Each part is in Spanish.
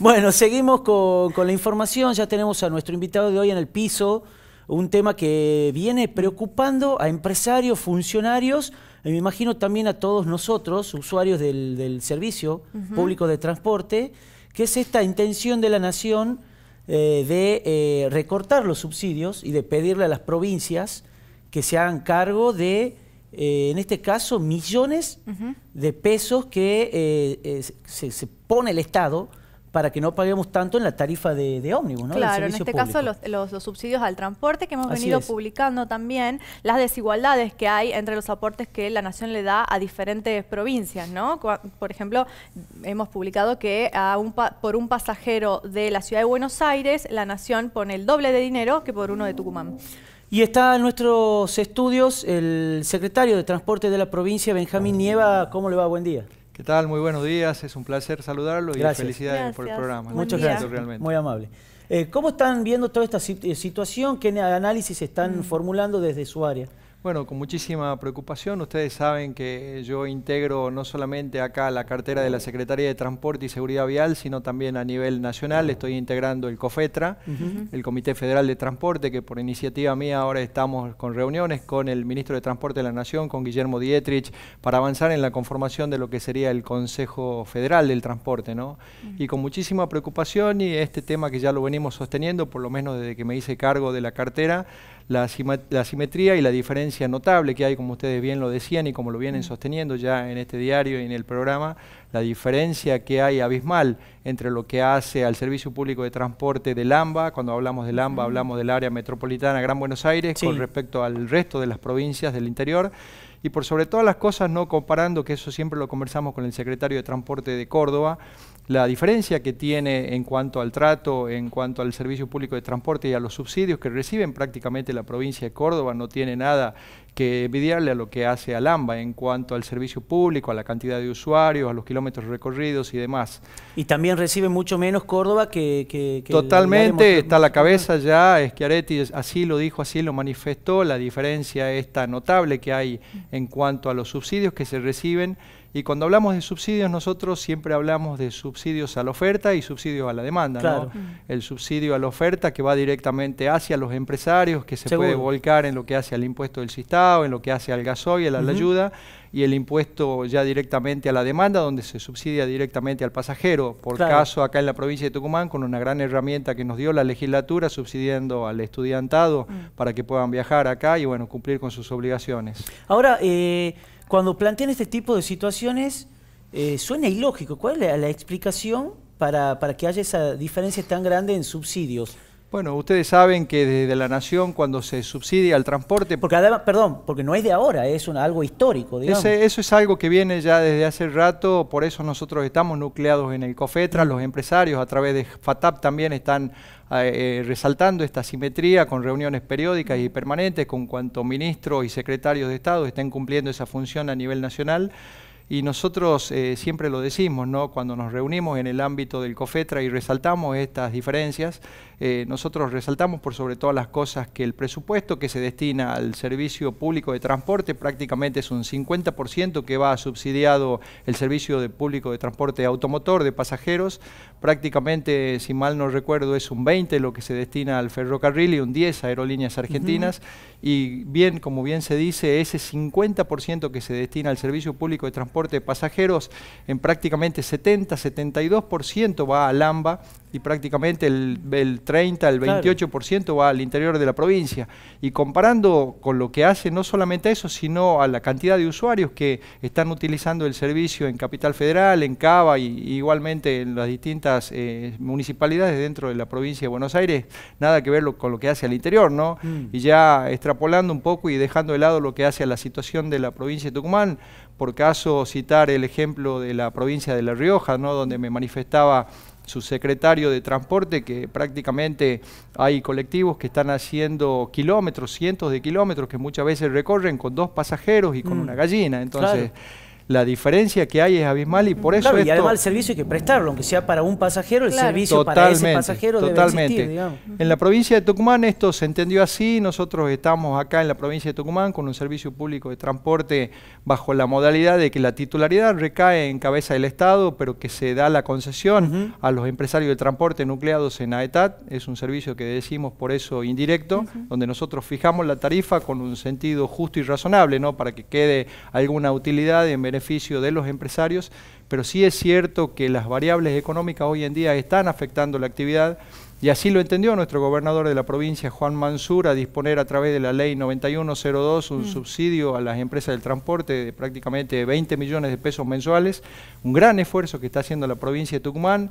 Bueno, seguimos con, con, la información. Ya tenemos a nuestro invitado de hoy en el piso. Un tema que viene preocupando a empresarios, funcionarios, y eh, me imagino también a todos nosotros, usuarios del, servicio público de transporte, que es esta intención de la nación eh, de eh, recortar los subsidios y de pedirle a las provincias que se hagan cargo de en este caso millones de pesos que se, se, pone el Estado para que no paguemos tanto en la tarifa de, ómnibus, ¿no? Claro, en este caso los, subsidios al transporte que hemos venido publicando también, las desigualdades que hay entre los aportes que la nación le da a diferentes provincias, ¿no? Por ejemplo, hemos publicado que por un pasajero de la ciudad de Buenos Aires, la nación pone el doble de dinero que por uno de Tucumán. Y está en nuestros estudios el secretario de Transporte de la provincia, Benjamín Nieva. ¿Cómo le va? Buen día. ¿Qué tal? Muy buenos días. Es un placer saludarlo y felicidades por el programa. Muchas gracias. Realmente. Muy amable. Eh, ¿Cómo están viendo toda esta situación? ¿Qué análisis están mm. formulando desde su área? Bueno, con muchísima preocupación. Ustedes saben que yo integro no solamente acá la cartera de la Secretaría de Transporte y Seguridad Vial, sino también a nivel nacional. Estoy integrando el COFETRA, el Comité Federal de Transporte, que por iniciativa mía ahora estamos con reuniones con el Ministro de Transporte de la Nación, con Guillermo Dietrich, para avanzar en la conformación de lo que sería el Consejo Federal del Transporte, ¿no? Y con muchísima preocupación y este tema que ya lo venimos sosteniendo, por lo menos desde que me hice cargo de la cartera, la, simetría y la diferencia notable que hay, como ustedes bien lo decían y como lo vienen mm. sosteniendo ya en este diario y en el programa, la diferencia que hay abismal entre lo que hace al Servicio Público de Transporte del AMBA, cuando hablamos del AMBA hablamos del área metropolitana Gran Buenos Aires, con respecto al resto de las provincias del interior, y por sobre todas las cosas, no comparando, que eso siempre lo conversamos con el secretario de Transporte de Córdoba, la diferencia que tiene en cuanto al trato, en cuanto al servicio público de transporte y a los subsidios que reciben prácticamente la provincia de Córdoba, no tiene nada que envidiarle a lo que hace Alamba en cuanto al servicio público, a la cantidad de usuarios, a los kilómetros recorridos y demás. Y también recibe mucho menos Córdoba que... Totalmente, está a la cabeza ya, Schiaretti así lo dijo, así lo manifestó, la diferencia está notable que hay en cuanto a los subsidios que se reciben y cuando hablamos de subsidios, nosotros siempre hablamos de subsidios a la oferta y subsidios a la demanda. ¿no? El subsidio a la oferta que va directamente hacia los empresarios, que se puede volcar en lo que hace al impuesto del cistado, en lo que hace al gasoil, a la ayuda, y el impuesto ya directamente a la demanda, donde se subsidia directamente al pasajero. Por caso, acá en la provincia de Tucumán, con una gran herramienta que nos dio la legislatura, subsidiando al estudiantado mm. para que puedan viajar acá y bueno, cumplir con sus obligaciones. Ahora, eh, cuando plantean este tipo de situaciones, eh, suena ilógico. ¿Cuál es la, explicación para, que haya esa diferencia tan grande en subsidios? Bueno, ustedes saben que desde la Nación cuando se subsidia el transporte... Porque además, perdón, porque no es de ahora, es algo histórico, eso es algo que viene ya desde hace rato, por eso nosotros estamos nucleados en el COFETRA, mm. los empresarios a través de FATAP también están ah, eh, eh, resaltando esta simetría con reuniones periódicas y mm. permanentes con cuanto ministros y secretarios de Estado estén cumpliendo esa función a nivel nacional. Y nosotros eh, siempre lo decimos, ¿no? cuando nos reunimos en el ámbito del COFETRA y resaltamos estas diferencias, eh, nosotros resaltamos por sobre todas las cosas que el presupuesto que se destina al servicio público de transporte prácticamente es un 50% que va subsidiado el servicio de público de transporte automotor de pasajeros, prácticamente, si mal no recuerdo, es un 20 lo que se destina al ferrocarril y un 10 a aerolíneas argentinas. Y bien, como bien se dice, ese 50% que se destina al servicio público de transporte de pasajeros, en prácticamente 70, 72% va a Lamba y prácticamente el, 30, el 28% va al interior de la provincia. Y comparando con lo que hace no solamente eso, sino a la cantidad de usuarios que están utilizando el servicio en Capital Federal, en Cava y, igualmente en las distintas eh, municipalidades dentro de la provincia de Buenos Aires, nada que ver con lo que hace al interior, ¿no? Mm. Y ya extrapolando un poco y dejando de lado lo que hace a la situación de la provincia de Tucumán, por caso citar el ejemplo de la provincia de La Rioja, ¿no? donde me manifestaba su secretario de transporte, que prácticamente hay colectivos que están haciendo kilómetros, cientos de kilómetros, que muchas veces recorren con dos pasajeros y con mm. una gallina. Entonces la diferencia que hay es abismal y por eso claro, y además el servicio hay que prestarlo, aunque sea para un pasajero, el servicio para ese pasajero totalmente. debe En la provincia de Tucumán esto se entendió así, nosotros estamos acá en la provincia de Tucumán con un servicio público de transporte bajo la modalidad de que la titularidad recae en cabeza del Estado, pero que se da la concesión a los empresarios de transporte nucleados en AETAT, es un servicio que decimos por eso indirecto, donde nosotros fijamos la tarifa con un sentido justo y razonable, ¿no? para que quede alguna utilidad en beneficio de los empresarios, pero sí es cierto que las variables económicas hoy en día están afectando la actividad y así lo entendió nuestro gobernador de la provincia, Juan Mansur, a disponer a través de la ley 9102 un mm. subsidio a las empresas del transporte de prácticamente 20 millones de pesos mensuales, un gran esfuerzo que está haciendo la provincia de Tucumán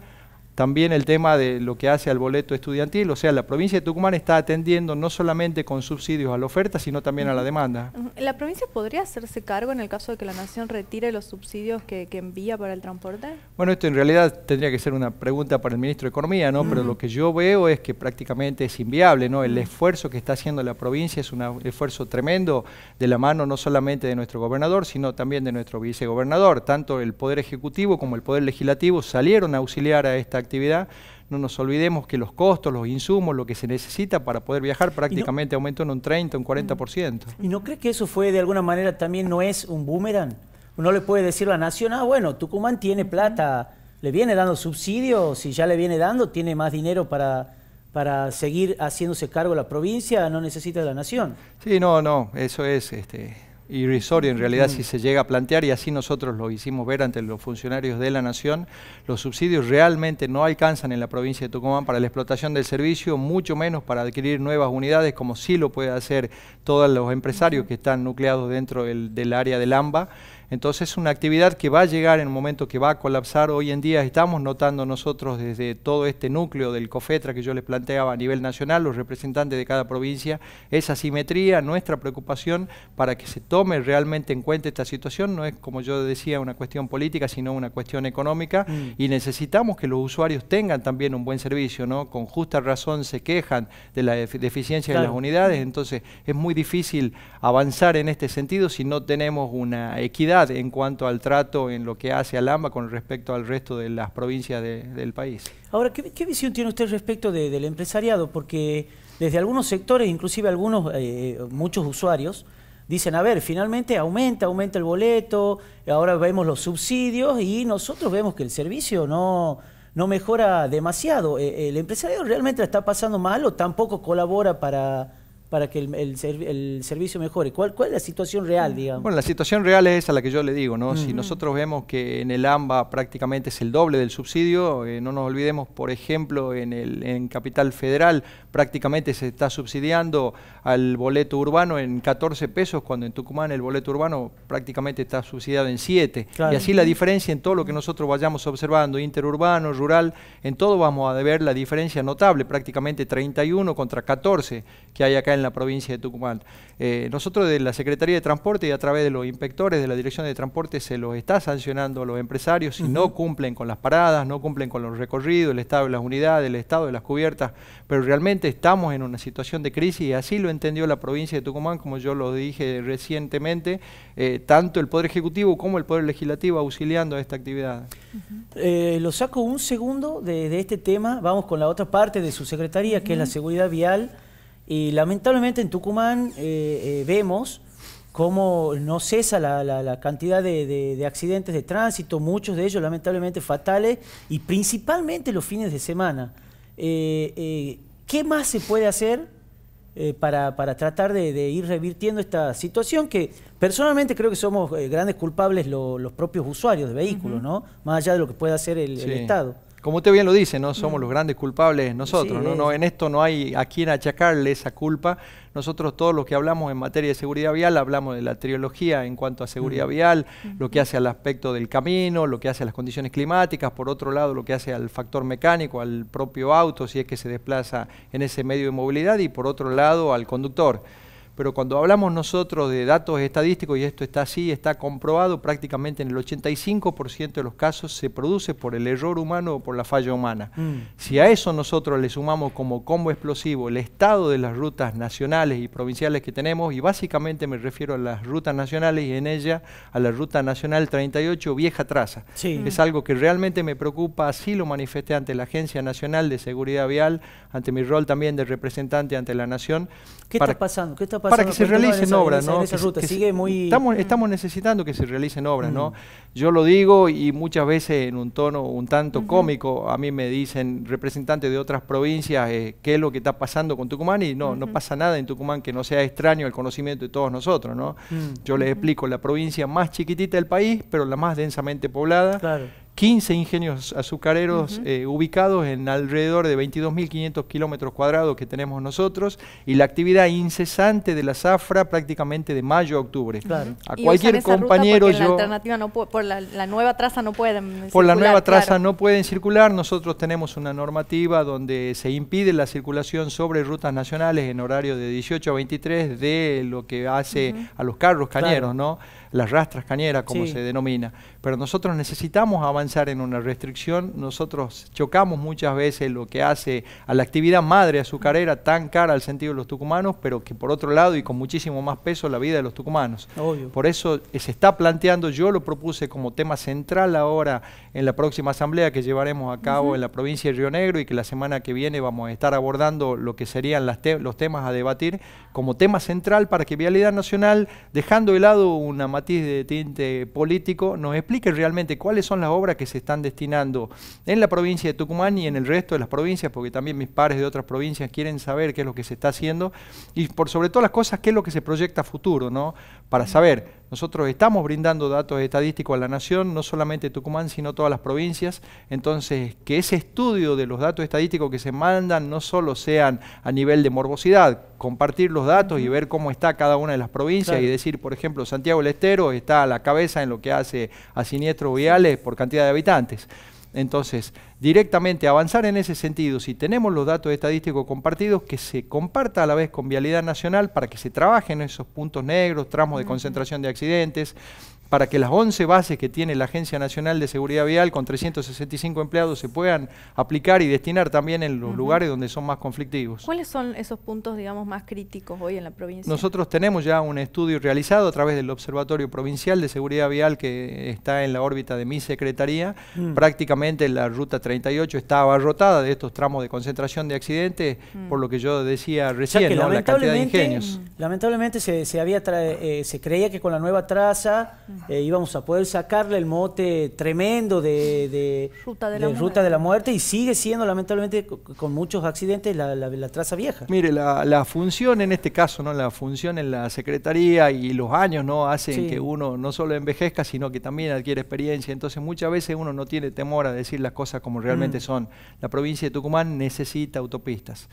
también el tema de lo que hace al boleto estudiantil, o sea, la provincia de Tucumán está atendiendo no solamente con subsidios a la oferta, sino también a la demanda. ¿La provincia podría hacerse cargo en el caso de que la Nación retire los subsidios que, envía para el transporte? Bueno, esto en realidad tendría que ser una pregunta para el ministro de Economía, ¿no? Pero lo que yo veo es que prácticamente es inviable, ¿no? El esfuerzo que está haciendo la provincia es un esfuerzo tremendo de la mano no solamente de nuestro gobernador, sino también de nuestro vicegobernador. Tanto el Poder Ejecutivo como el Poder Legislativo salieron a auxiliar a esta actividad, no nos olvidemos que los costos, los insumos, lo que se necesita para poder viajar prácticamente aumentó en un 30, un 40%. ¿Y no cree que eso fue de alguna manera también no es un boomerang? Uno le puede decir a la nación, ah, bueno, Tucumán tiene plata, le viene dando subsidios, si ya le viene dando, tiene más dinero para, para seguir haciéndose cargo la provincia, no necesita de la nación. Sí, no, no, eso es... este irrisorio en realidad si se llega a plantear y así nosotros lo hicimos ver ante los funcionarios de la Nación, los subsidios realmente no alcanzan en la provincia de Tucumán para la explotación del servicio, mucho menos para adquirir nuevas unidades como sí lo puede hacer todos los empresarios que están nucleados dentro del, del área del AMBA. Entonces es una actividad que va a llegar en un momento que va a colapsar. Hoy en día estamos notando nosotros desde todo este núcleo del COFETRA que yo les planteaba a nivel nacional, los representantes de cada provincia, esa simetría, nuestra preocupación para que se tome realmente en cuenta esta situación. No es, como yo decía, una cuestión política, sino una cuestión económica mm. y necesitamos que los usuarios tengan también un buen servicio, ¿no? Con justa razón se quejan de la deficiencia de las unidades, entonces es muy difícil avanzar en este sentido si no tenemos una equidad en cuanto al trato en lo que hace Alhama con respecto al resto de las provincias del país. Ahora, ¿qué, visión tiene usted respecto del empresariado? Porque desde algunos sectores, inclusive algunos, eh, muchos usuarios, dicen, a ver, finalmente aumenta, aumenta el boleto, ahora vemos los subsidios y nosotros vemos que el servicio no, no mejora demasiado. Eh, ¿El empresariado realmente lo está pasando mal o tampoco colabora para para que el, el, servicio mejore? ¿Cuál, ¿Cuál es la situación real, mm. digamos? Bueno, la situación real es esa la que yo le digo, ¿no? Si nosotros vemos que en el AMBA prácticamente es el doble del subsidio, eh, no nos olvidemos, por ejemplo, en, el, en Capital Federal prácticamente se está subsidiando al boleto urbano en 14 pesos, cuando en Tucumán el boleto urbano prácticamente está subsidiado en 7. Y así la diferencia en todo lo que nosotros vayamos observando, interurbano, rural, en todo vamos a ver la diferencia notable, prácticamente 31 contra 14 que hay acá en la provincia de Tucumán. Eh, nosotros de la Secretaría de Transporte y a través de los inspectores de la Dirección de Transporte se los está sancionando a los empresarios si no cumplen con las paradas, no cumplen con los recorridos, el estado de las unidades, el estado de las cubiertas, pero realmente estamos en una situación de crisis y así lo entendió la provincia de Tucumán, como yo lo dije recientemente, eh, tanto el Poder Ejecutivo como el Poder Legislativo auxiliando a esta actividad. Eh, lo saco un segundo de, este tema, vamos con la otra parte de su Secretaría, que es la seguridad vial y lamentablemente en Tucumán eh, eh, vemos cómo no cesa la, cantidad de, accidentes de tránsito, muchos de ellos lamentablemente fatales, y principalmente los fines de semana. Eh, ¿Qué más se puede hacer para, tratar de, ir revirtiendo esta situación que personalmente creo que somos grandes culpables los propios usuarios de vehículos, ¿no? más allá de lo que puede hacer el Estado? Como usted bien lo dice, no somos mm. los grandes culpables nosotros, ¿no? en esto no hay a quien achacarle esa culpa. Nosotros todos los que hablamos en materia de seguridad vial, hablamos de la triología en cuanto a seguridad mm. vial, lo que mm. hace al aspecto del camino, lo que hace a las condiciones climáticas, por otro lado lo que hace al factor mecánico, al propio auto si es que se desplaza en ese medio de movilidad y por otro lado al conductor pero cuando hablamos nosotros de datos estadísticos, y esto está así, está comprobado, prácticamente en el 85% de los casos se produce por el error humano o por la falla humana. Mm. Si a eso nosotros le sumamos como combo explosivo el estado de las rutas nacionales y provinciales que tenemos, y básicamente me refiero a las rutas nacionales y en ella a la ruta nacional 38, vieja traza. Mm. Es algo que realmente me preocupa, así lo manifesté ante la Agencia Nacional de Seguridad Vial, ante mi rol también de representante ante la Nación. ¿Qué está pasando? ¿Qué para que se realicen obras, ¿no? muy... Estamos, estamos, necesitando que se realicen obras, ¿no? Mm. Yo lo digo y muchas veces en un tono un tanto cómico, a mí me dicen representantes de otras provincias eh, qué es lo que está pasando con Tucumán y no, no pasa nada en Tucumán que no sea extraño al conocimiento de todos nosotros, ¿no? Mm. Yo les explico, la provincia más chiquitita del país, pero la más densamente poblada. Claro 15 ingenios azucareros eh, ubicados en alrededor de 22.500 kilómetros cuadrados que tenemos nosotros y la actividad incesante de la zafra prácticamente de mayo a octubre. A cualquier compañero por la, nueva traza no pueden Por la nueva traza no pueden circular. Nosotros tenemos una normativa donde se impide la circulación sobre rutas nacionales en horario de 18 a 23 de lo que hace a los carros cañeros, ¿no? Las rastras cañeras, como se denomina. Pero nosotros necesitamos avanzar en una restricción. Nosotros chocamos muchas veces lo que hace a la actividad madre azucarera tan cara al sentido de los tucumanos, pero que por otro lado y con muchísimo más peso la vida de los tucumanos. Por eso eh, se está planteando, yo lo propuse como tema central ahora en la próxima asamblea que llevaremos a cabo en la provincia de Río Negro y que la semana que viene vamos a estar abordando lo que serían los temas a debatir como tema central para que Vialidad Nacional, dejando de lado una matiz de tinte político, nos explique realmente cuáles son las obras que se están destinando en la provincia de Tucumán y en el resto de las provincias, porque también mis pares de otras provincias quieren saber qué es lo que se está haciendo y por sobre todas las cosas qué es lo que se proyecta a futuro, ¿no? Para saber nosotros estamos brindando datos estadísticos a la nación, no solamente Tucumán, sino todas las provincias. Entonces, que ese estudio de los datos estadísticos que se mandan no solo sean a nivel de morbosidad, compartir los datos y ver cómo está cada una de las provincias y decir, por ejemplo, Santiago del Estero está a la cabeza en lo que hace a siniestros viales por cantidad de habitantes. Entonces, directamente avanzar en ese sentido, si tenemos los datos estadísticos compartidos, que se comparta a la vez con Vialidad Nacional para que se trabajen esos puntos negros, tramos de concentración de accidentes, para que las 11 bases que tiene la Agencia Nacional de Seguridad Vial con 365 empleados se puedan aplicar y destinar también en los lugares donde son más conflictivos. ¿Cuáles son esos puntos, digamos, más críticos hoy en la provincia? Nosotros tenemos ya un estudio realizado a través del Observatorio Provincial de Seguridad Vial que está en la órbita de mi secretaría. Mm. Prácticamente la ruta 38 está abarrotada de estos tramos de concentración de accidentes, mm. por lo que yo decía recién, la cantidad de ingenios. Mm. Lamentablemente se, eh, se creía que con la nueva traza eh, íbamos a poder sacarle el mote tremendo de, de, ruta, de, la muerte y sigue siendo lamentablemente con muchos accidentes la, traza vieja. Mire, la, función en este caso, ¿no? la función en la Secretaría y los años no hacen que uno no solo envejezca, sino que también adquiere experiencia. Entonces muchas veces uno no tiene temor a decir las cosas como realmente mm. son. La provincia de Tucumán necesita autopistas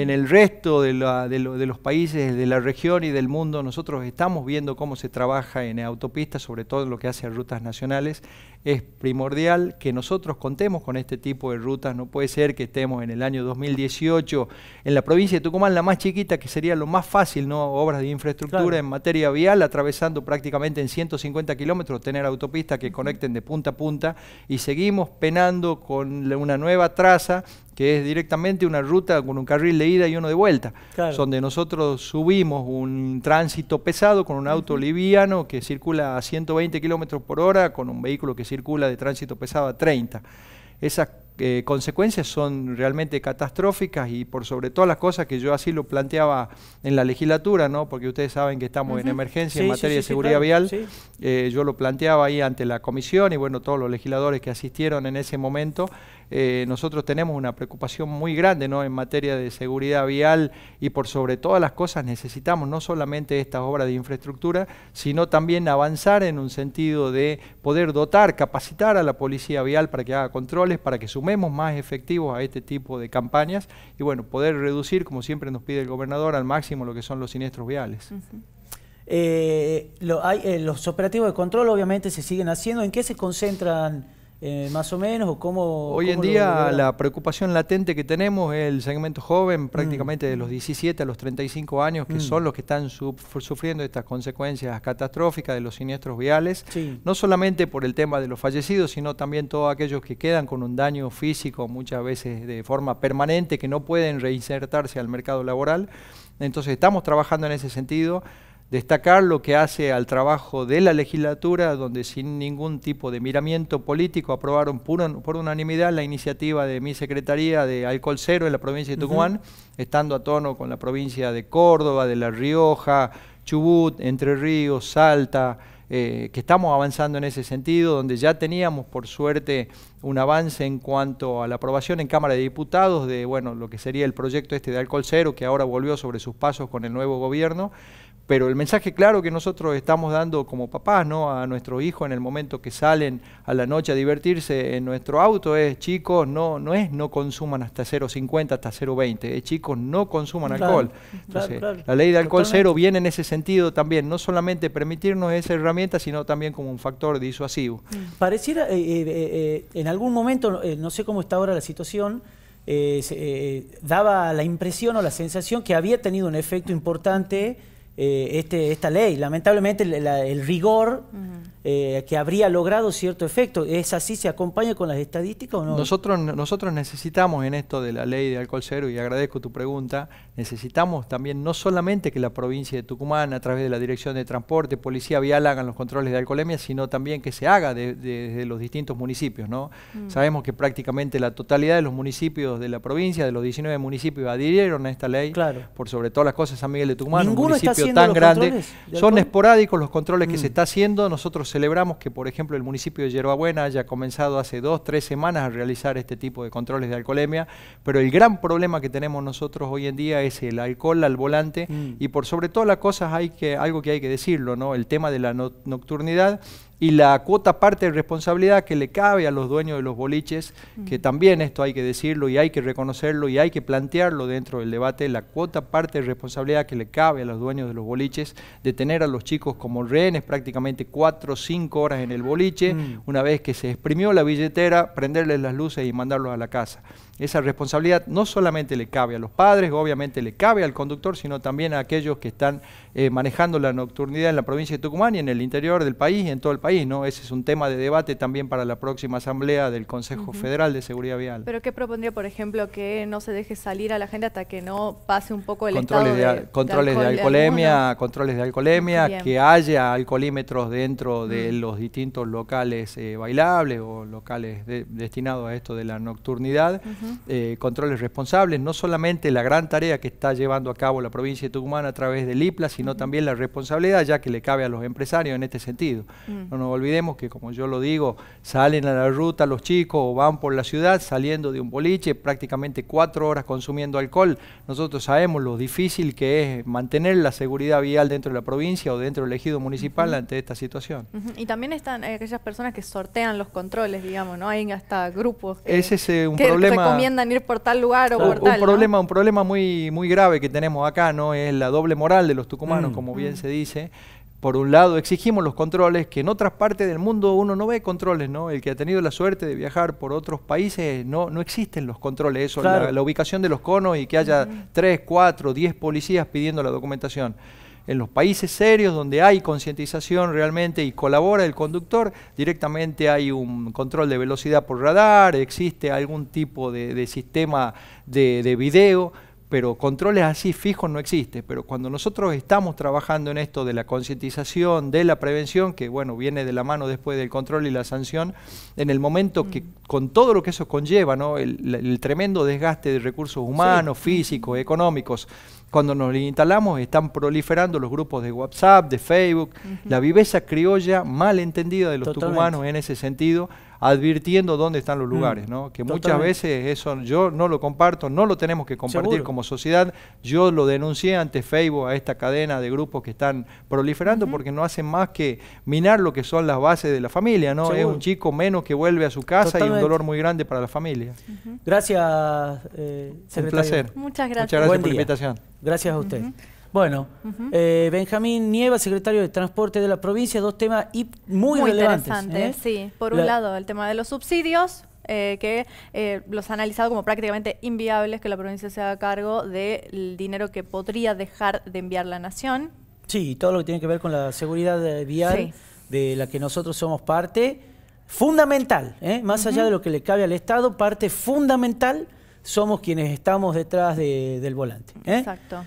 en el resto de, los países de la región y del mundo, nosotros estamos viendo cómo se trabaja en autopistas, sobre todo en lo que hace a rutas nacionales. Es primordial que nosotros contemos con este tipo de rutas. No puede ser que estemos en el año 2018 en la provincia de Tucumán, la más chiquita, que sería lo más fácil, ¿no? Obras de infraestructura en materia vial, atravesando prácticamente en 150 kilómetros, tener autopistas que conecten de punta a punta y seguimos penando con una nueva traza que es directamente una ruta con un carril de ida y uno de vuelta, donde nosotros subimos un tránsito pesado con un auto liviano que circula a 120 kilómetros por hora con un vehículo que circula de tránsito pesado a 30. Esas eh, consecuencias son realmente catastróficas y por sobre todas las cosas que yo así lo planteaba en la legislatura, ¿no? porque ustedes saben que estamos en emergencia en materia de seguridad vial, eh, yo lo planteaba ahí ante la comisión y bueno, todos los legisladores que asistieron en ese momento eh, nosotros tenemos una preocupación muy grande ¿no? en materia de seguridad vial y por sobre todas las cosas necesitamos no solamente estas obras de infraestructura, sino también avanzar en un sentido de poder dotar, capacitar a la policía vial para que haga controles, para que sumemos más efectivos a este tipo de campañas y bueno, poder reducir, como siempre nos pide el gobernador, al máximo lo que son los siniestros viales. Eh, eh, los operativos de control obviamente se siguen haciendo. ¿En qué se concentran? Eh, más o menos? ¿O cómo, Hoy en día la preocupación latente que tenemos es el segmento joven, mm. prácticamente de los 17 a los 35 años, que mm. son los que están sufriendo estas consecuencias catastróficas de los siniestros viales, no solamente por el tema de los fallecidos, sino también todos aquellos que quedan con un daño físico muchas veces de forma permanente, que no pueden reinsertarse al mercado laboral. Entonces estamos trabajando en ese sentido destacar lo que hace al trabajo de la legislatura, donde sin ningún tipo de miramiento político aprobaron por, unanimidad la iniciativa de mi secretaría de alcohol cero en la provincia de Tucumán, estando a tono con la provincia de Córdoba, de La Rioja, Chubut, Entre Ríos, Salta, eh, que estamos avanzando en ese sentido, donde ya teníamos por suerte un avance en cuanto a la aprobación en Cámara de Diputados de bueno, lo que sería el proyecto este de alcohol cero, que ahora volvió sobre sus pasos con el nuevo gobierno, pero el mensaje claro que nosotros estamos dando como papás, ¿no? A nuestros hijos en el momento que salen a la noche a divertirse en nuestro auto es, chicos, no, no es no consuman hasta 0,50, hasta 0,20, es chicos, no consuman alcohol. Entonces, la ley de alcohol cero viene en ese sentido también, no solamente permitirnos esa herramienta, sino también como un factor disuasivo. Mm. Pareciera, eh, eh, eh, en algún momento, no sé cómo está ahora la situación, daba la impresión o la sensación que había tenido un efecto importante eh, este, esta ley. Lamentablemente el, rigor... Eh, que habría logrado cierto efecto. ¿Es así? ¿Se acompaña con las estadísticas o no? Nosotros, nosotros necesitamos en esto de la ley de alcohol cero, y agradezco tu pregunta, necesitamos también no solamente que la provincia de Tucumán, a través de la Dirección de Transporte, Policía Vial, hagan los controles de alcoholemia, sino también que se haga desde los distintos municipios. ¿no? Mm. Sabemos que prácticamente la totalidad de los municipios de la provincia, de los 19 municipios, adhirieron a esta ley, por sobre todas las cosas San Miguel de Tucumán, un municipio tan grande. Son esporádicos los controles que mm. se está haciendo, nosotros celebramos que, por ejemplo, el municipio de Yerbabuena haya comenzado hace dos, tres semanas a realizar este tipo de controles de alcoholemia, pero el gran problema que tenemos nosotros hoy en día es el alcohol al volante mm. y por sobre todas las cosas hay que, algo que hay que decirlo, ¿no? El tema de la nocturnidad y la cuota parte de responsabilidad que le cabe a los dueños de los boliches, que también esto hay que decirlo y hay que reconocerlo y hay que plantearlo dentro del debate, la cuota parte de responsabilidad que le cabe a los dueños de los boliches de tener a los chicos como rehenes prácticamente cuatro o cinco horas en el boliche, mm. una vez que se exprimió la billetera, prenderles las luces y mandarlos a la casa. Esa responsabilidad no solamente le cabe a los padres, obviamente le cabe al conductor, sino también a aquellos que están eh, manejando la nocturnidad en la provincia de Tucumán y en el interior del país y en todo el país país, ¿no? Ese es un tema de debate también para la próxima asamblea del Consejo Federal de Seguridad Vial. Pero ¿qué propondría, por ejemplo, que no se deje salir a la gente hasta que no pase un poco el controles de, controles de, alcoholemia, controles de alcoholemia, que haya alcoholímetros dentro de mm. los distintos locales eh, bailables o locales destinados a esto de la nocturnidad, eh, controles responsables, no solamente la gran tarea que está llevando a cabo la provincia de Tucumán a través del IPLA, sino también la responsabilidad ya que le cabe a los empresarios en este sentido. Mm. No olvidemos que, como yo lo digo, salen a la ruta los chicos o van por la ciudad saliendo de un boliche, prácticamente cuatro horas consumiendo alcohol. Nosotros sabemos lo difícil que es mantener la seguridad vial dentro de la provincia o dentro del ejido municipal ante esta situación. Y también están aquellas personas que sortean los controles, digamos, ¿no? Hay hasta grupos que, eh, recomiendan ir por tal lugar o por un tal. Problema, Un problema muy, muy grave que tenemos acá, ¿no? Es la doble moral de los tucumanos, mm. como bien mm. se dice. Por un lado, exigimos los controles, que en otras partes del mundo uno no ve controles, ¿no? El que ha tenido la suerte de viajar por otros países, no, no existen los controles, eso, la, ubicación de los conos y que haya tres, cuatro, 3, 4, 10 policías pidiendo la documentación. En los países serios, donde hay concientización realmente y colabora el conductor, directamente hay un control de velocidad por radar, existe algún tipo de, sistema de video pero controles así fijos no existen. Pero cuando nosotros estamos trabajando en esto de la concientización, de la prevención, que bueno, viene de la mano después del control y la sanción, en el momento que con todo lo que eso conlleva, el, tremendo desgaste de recursos humanos, físicos, económicos, cuando nos instalamos están proliferando los grupos de WhatsApp, de Facebook, la viveza criolla mal entendida de los tucumanos en ese sentido advirtiendo dónde están los mm, lugares, ¿no? Que muchas veces eso yo no lo comparto, no lo tenemos que compartir como sociedad. Yo lo denuncié ante Facebook a esta cadena de grupos que están proliferando porque no hacen más que minar lo que son las bases de la familia, ¿no? Es un chico menos que vuelve a su casa y un dolor muy grande para la familia. Gracias, eh, Un placer. Muchas gracias. por la invitación. Gracias a usted. Bueno, eh, Benjamín Nieva, secretario de Transporte de la provincia, dos temas y muy, relevantes. ¿eh? sí. Por un lado, el tema de los subsidios, eh, que los ha analizado como prácticamente inviables que la provincia se haga cargo del dinero que podría dejar de enviar la nación. Sí, todo lo que tiene que ver con la seguridad vial de la que nosotros somos parte, fundamental, más allá de lo que le cabe al Estado, parte fundamental somos quienes estamos detrás del volante. Exacto.